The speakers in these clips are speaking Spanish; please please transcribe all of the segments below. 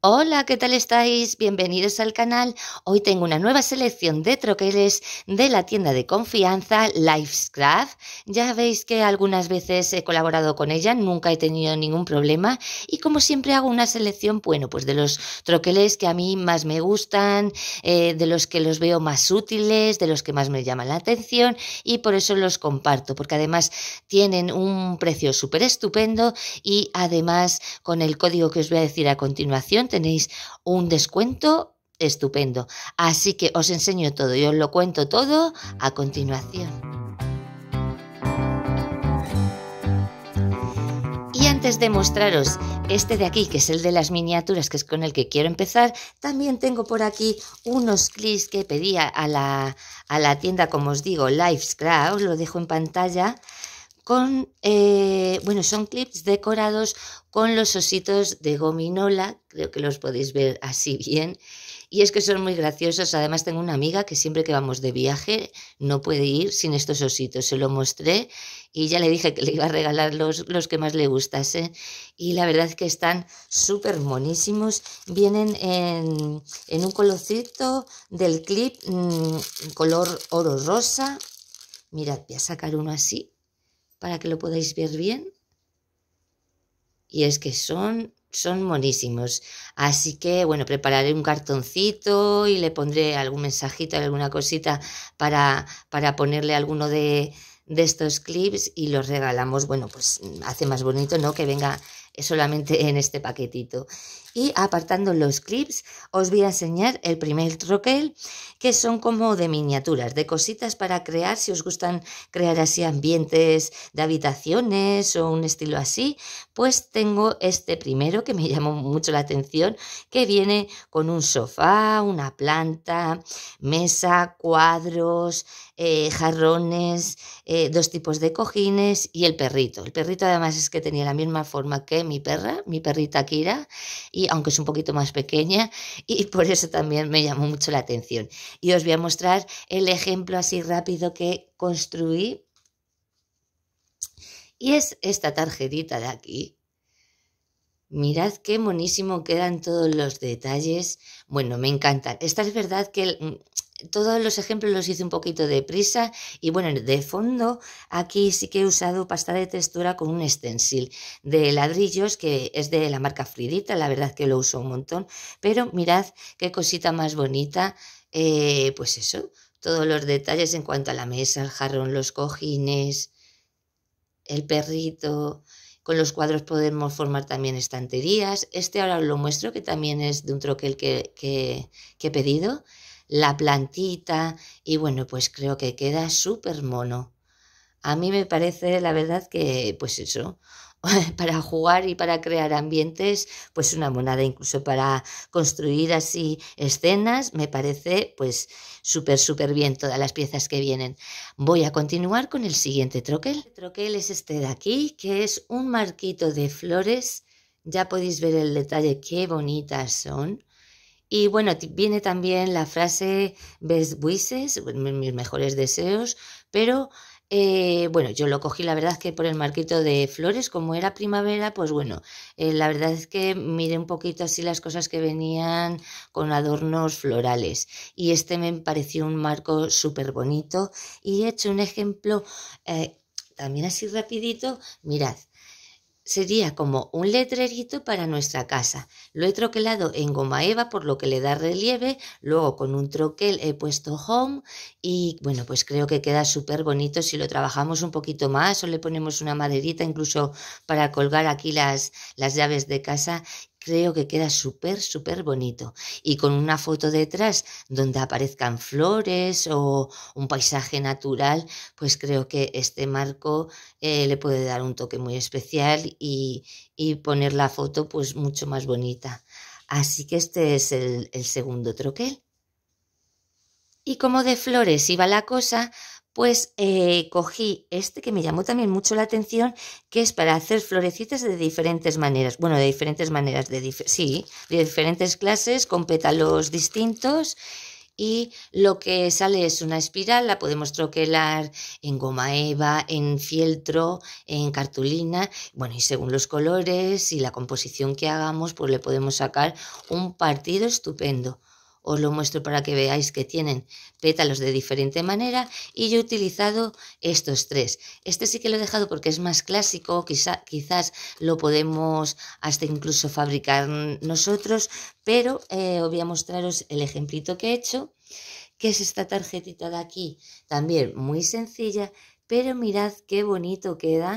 Hola, ¿qué tal estáis? Bienvenidos al canal. Hoy tengo una nueva selección de troqueles de la tienda de confianza Lifescraft. Ya veis que algunas veces he colaborado con ella, nunca he tenido ningún problema y como siempre hago una selección, bueno, pues de los troqueles que a mí más me gustan, eh, de los que los veo más útiles, de los que más me llaman la atención y por eso los comparto, porque además tienen un precio súper estupendo y además con el código que os voy a decir a continuación, tenéis un descuento estupendo. Así que os enseño todo y os lo cuento todo a continuación. y antes de mostraros este de aquí, que es el de las miniaturas, que es con el que quiero empezar, también tengo por aquí unos clips que pedía a la, a la tienda, como os digo, Livescraft, os lo dejo en pantalla, con, eh, bueno, son clips decorados con los ositos de gominola, creo que los podéis ver así bien. Y es que son muy graciosos. Además, tengo una amiga que siempre que vamos de viaje no puede ir sin estos ositos. Se lo mostré y ya le dije que le iba a regalar los, que más le gustasen. Y la verdad es que están súper monísimos. Vienen en, un colorcito del clip en mm, color oro rosa. Mirad, voy a sacar uno así para que lo podáis ver bien. Y es que son, son monísimos. Así que, bueno, prepararé un cartoncito y le pondré algún mensajito, alguna cosita para, para ponerle alguno de, de estos clips y los regalamos. Bueno, pues hace más bonito, ¿no? Que venga solamente en este paquetito y apartando los clips os voy a enseñar el primer troquel que son como de miniaturas, de cositas para crear si os gustan crear así ambientes de habitaciones o un estilo así, pues tengo este primero que me llamó mucho la atención que viene con un sofá, una planta, mesa, cuadros, eh, jarrones, eh, dos tipos de cojines y el perrito. El perrito además es que tenía la misma forma que mi perra, mi perrita Kira y aunque es un poquito más pequeña, y por eso también me llamó mucho la atención. Y os voy a mostrar el ejemplo así rápido que construí. Y es esta tarjetita de aquí. Mirad qué monísimo quedan todos los detalles. Bueno, me encantan. Esta es verdad que todos los ejemplos los hice un poquito deprisa y bueno, de fondo aquí sí que he usado pasta de textura con un stencil de ladrillos que es de la marca Fridita, la verdad que lo uso un montón, pero mirad qué cosita más bonita, eh, pues eso, todos los detalles en cuanto a la mesa, el jarrón, los cojines, el perrito, con los cuadros podemos formar también estanterías. Este ahora os lo muestro, que también es de un troquel que he pedido la plantita y bueno, pues creo que queda súper mono. A mí me parece, la verdad, que pues eso, para jugar y para crear ambientes, pues una monada, incluso para construir así escenas, me parece pues súper, súper bien todas las piezas que vienen. Voy a continuar con el siguiente troquel. El troquel es este de aquí, que es un marquito de flores. Ya podéis ver el detalle, qué bonitas son. Y bueno, viene también la frase best buises mis mejores deseos, pero eh, bueno, yo lo cogí la verdad es que por el marquito de flores, como era primavera, pues bueno, eh, la verdad es que miré un poquito así las cosas que venían con adornos florales y este me pareció un marco súper bonito y he hecho un ejemplo eh, también así rapidito, mirad, Sería como un letrerito para nuestra casa. Lo he troquelado en goma eva por lo que le da relieve, luego con un troquel he puesto home y bueno, pues creo que queda súper bonito si lo trabajamos un poquito más o le ponemos una maderita incluso para colgar aquí las, las llaves de casa creo que queda súper, súper bonito. Y con una foto detrás donde aparezcan flores o un paisaje natural, pues creo que este marco eh, le puede dar un toque muy especial y, poner la foto pues mucho más bonita. Así que este es el, el segundo troquel. Y como de flores iba la cosa, pues eh, cogí este que me llamó también mucho la atención, que es para hacer florecitas de diferentes maneras, bueno, de diferentes maneras, de sí, de diferentes clases, con pétalos distintos y lo que sale es una espiral, la podemos troquelar en goma eva, en fieltro, en cartulina, bueno, y según los colores y la composición que hagamos, pues le podemos sacar un partido estupendo. Os lo muestro para que veáis que tienen pétalos de diferente manera y yo he utilizado estos tres. Este sí que lo he dejado porque es más clásico, quizás lo podemos hasta incluso fabricar nosotros, pero eh, os voy a mostraros el ejemplito que he hecho, que es esta tarjetita de aquí, también muy sencilla, pero mirad qué bonito queda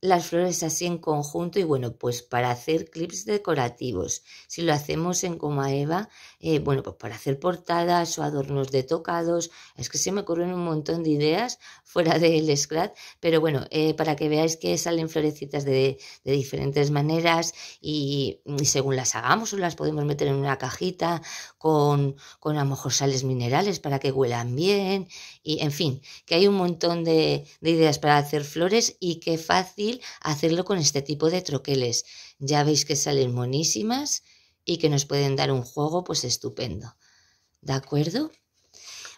las flores así en conjunto y bueno, pues para hacer clips decorativos. Si lo hacemos en Coma Eva, eh, bueno, pues para hacer portadas o adornos de tocados. Es que se me ocurren un montón de ideas fuera del scrap pero bueno, eh, para que veáis que salen florecitas de, diferentes maneras y, según las hagamos o las podemos meter en una cajita con, con a lo mejor sales minerales para que huelan bien y en fin, que hay un montón de, de ideas para hacer flores y que fácil hacerlo con este tipo de troqueles. Ya veis que salen monísimas y que nos pueden dar un juego pues estupendo. ¿De acuerdo?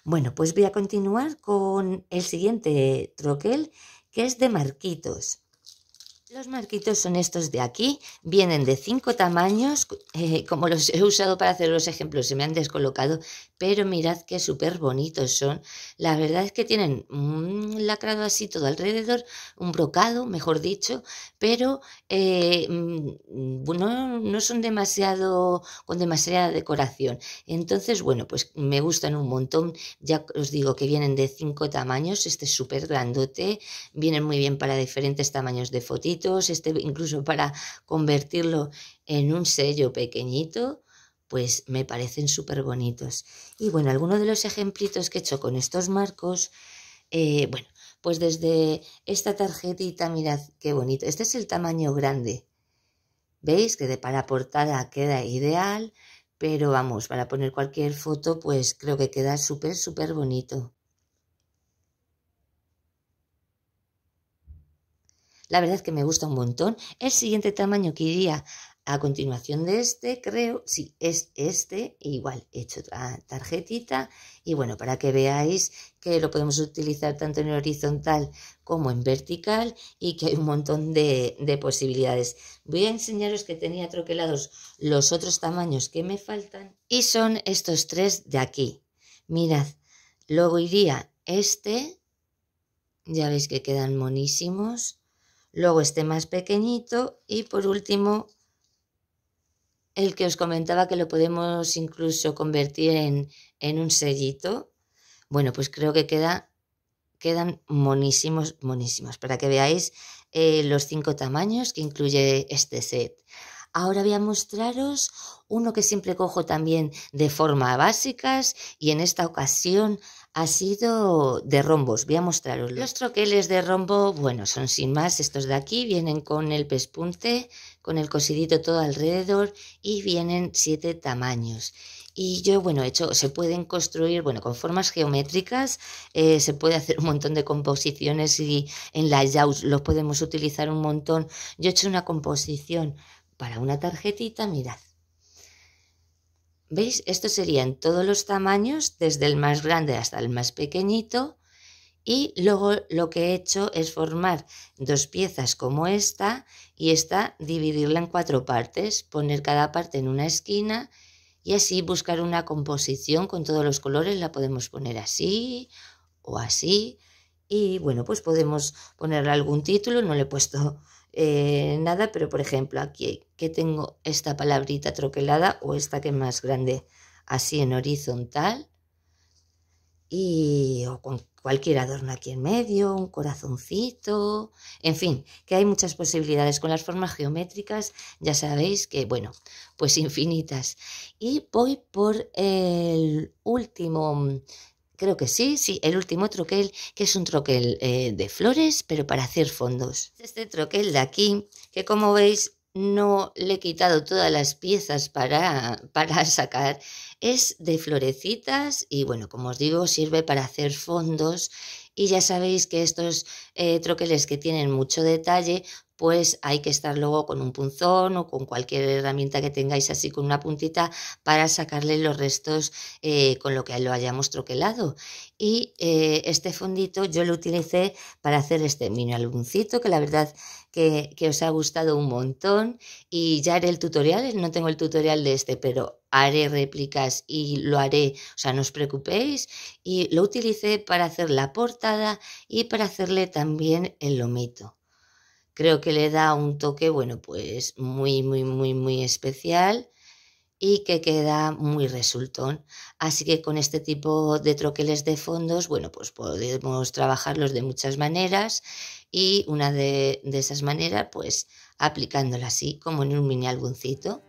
Bueno, pues voy a continuar con el siguiente troquel que es de marquitos. Los marquitos son estos de aquí, vienen de cinco tamaños, eh, como los he usado para hacer los ejemplos, se me han descolocado, pero mirad qué súper bonitos son. La verdad es que tienen un lacrado así todo alrededor, un brocado, mejor dicho, pero eh, mm, no, son demasiado, con demasiada decoración. Entonces, bueno, pues me gustan un montón, ya os digo que vienen de cinco tamaños, este es súper grandote, vienen muy bien para diferentes tamaños de fotito este, incluso para convertirlo en un sello pequeñito, pues me parecen súper bonitos. Y bueno, algunos de los ejemplitos que he hecho con estos marcos, eh, bueno, pues desde esta tarjetita, mirad qué bonito. Este es el tamaño grande. ¿Veis? Que de para portada queda ideal, pero vamos, para poner cualquier foto, pues creo que queda súper, súper bonito. La verdad es que me gusta un montón. El siguiente tamaño que iría a continuación de este, creo, sí, es este, igual he hecho otra tarjetita y bueno, para que veáis que lo podemos utilizar tanto en horizontal como en vertical y que hay un montón de, posibilidades. Voy a enseñaros que tenía troquelados los otros tamaños que me faltan y son estos tres de aquí. Mirad, luego iría este, ya veis que quedan monísimos luego este más pequeñito y por último el que os comentaba que lo podemos incluso convertir en, en un sellito. Bueno, pues creo que quedan monísimos, monísimos, para que veáis eh, los cinco tamaños que incluye este set. Ahora voy a mostraros uno que siempre cojo también de forma básicas y en esta ocasión ha sido de rombos. Voy a mostraros. Los troqueles de rombo, bueno, son sin más estos de aquí. Vienen con el pespunte, con el cosidito todo alrededor y vienen siete tamaños. Y yo, bueno, he hecho, se pueden construir, bueno, con formas geométricas, eh, se puede hacer un montón de composiciones y en la layouts los podemos utilizar un montón. Yo he hecho una composición para una tarjetita, mirad. ¿Veis? Estos serían todos los tamaños, desde el más grande hasta el más pequeñito. Y luego lo que he hecho es formar dos piezas como esta y esta dividirla en cuatro partes, poner cada parte en una esquina y así buscar una composición con todos los colores. La podemos poner así o así. Y bueno, pues podemos ponerle algún título, no le he puesto eh, nada, pero por ejemplo aquí que tengo esta palabrita troquelada o esta que es más grande así en horizontal y o con cualquier adorno aquí en medio, un corazoncito, en fin, que hay muchas posibilidades con las formas geométricas, ya sabéis que, bueno, pues infinitas. Y voy por el último Creo que sí, sí, el último troquel, que es un troquel eh, de flores, pero para hacer fondos. Este troquel de aquí, que como veis no le he quitado todas las piezas para, para sacar, es de florecitas y bueno, como os digo, sirve para hacer fondos y ya sabéis que estos eh, troqueles que tienen mucho detalle pues hay que estar luego con un punzón o con cualquier herramienta que tengáis así con una puntita para sacarle los restos eh, con lo que lo hayamos troquelado. Y eh, este fondito yo lo utilicé para hacer este mini albumcito que la verdad que, que, os ha gustado un montón y ya haré el tutorial, no tengo el tutorial de este, pero haré réplicas y lo haré, o sea, no os preocupéis y lo utilicé para hacer la portada y para hacerle también el lomito creo que le da un toque, bueno, pues muy, muy, muy, muy especial y que queda muy resultón. Así que con este tipo de troqueles de fondos, bueno, pues podemos trabajarlos de muchas maneras y una de, esas maneras, pues aplicándola así, como en un mini albuncito.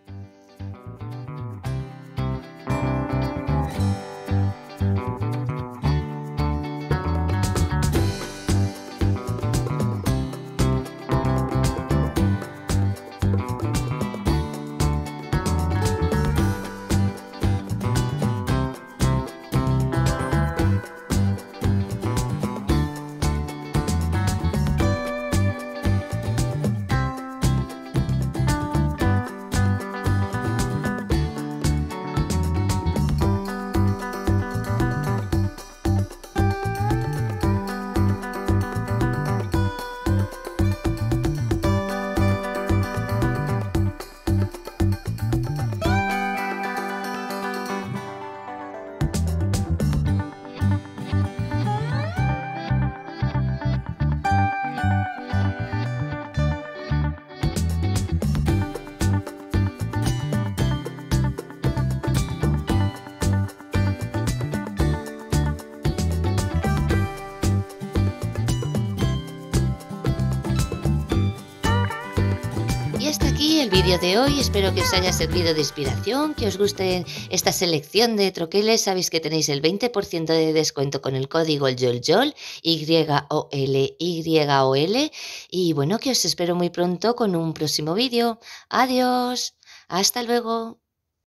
hasta aquí el vídeo de hoy. Espero que os haya servido de inspiración, que os guste esta selección de troqueles. Sabéis que tenéis el 20% de descuento con el código YOLYOL, Y-O-L-Y-O-L. Y bueno, que os espero muy pronto con un próximo vídeo. Adiós. Hasta luego.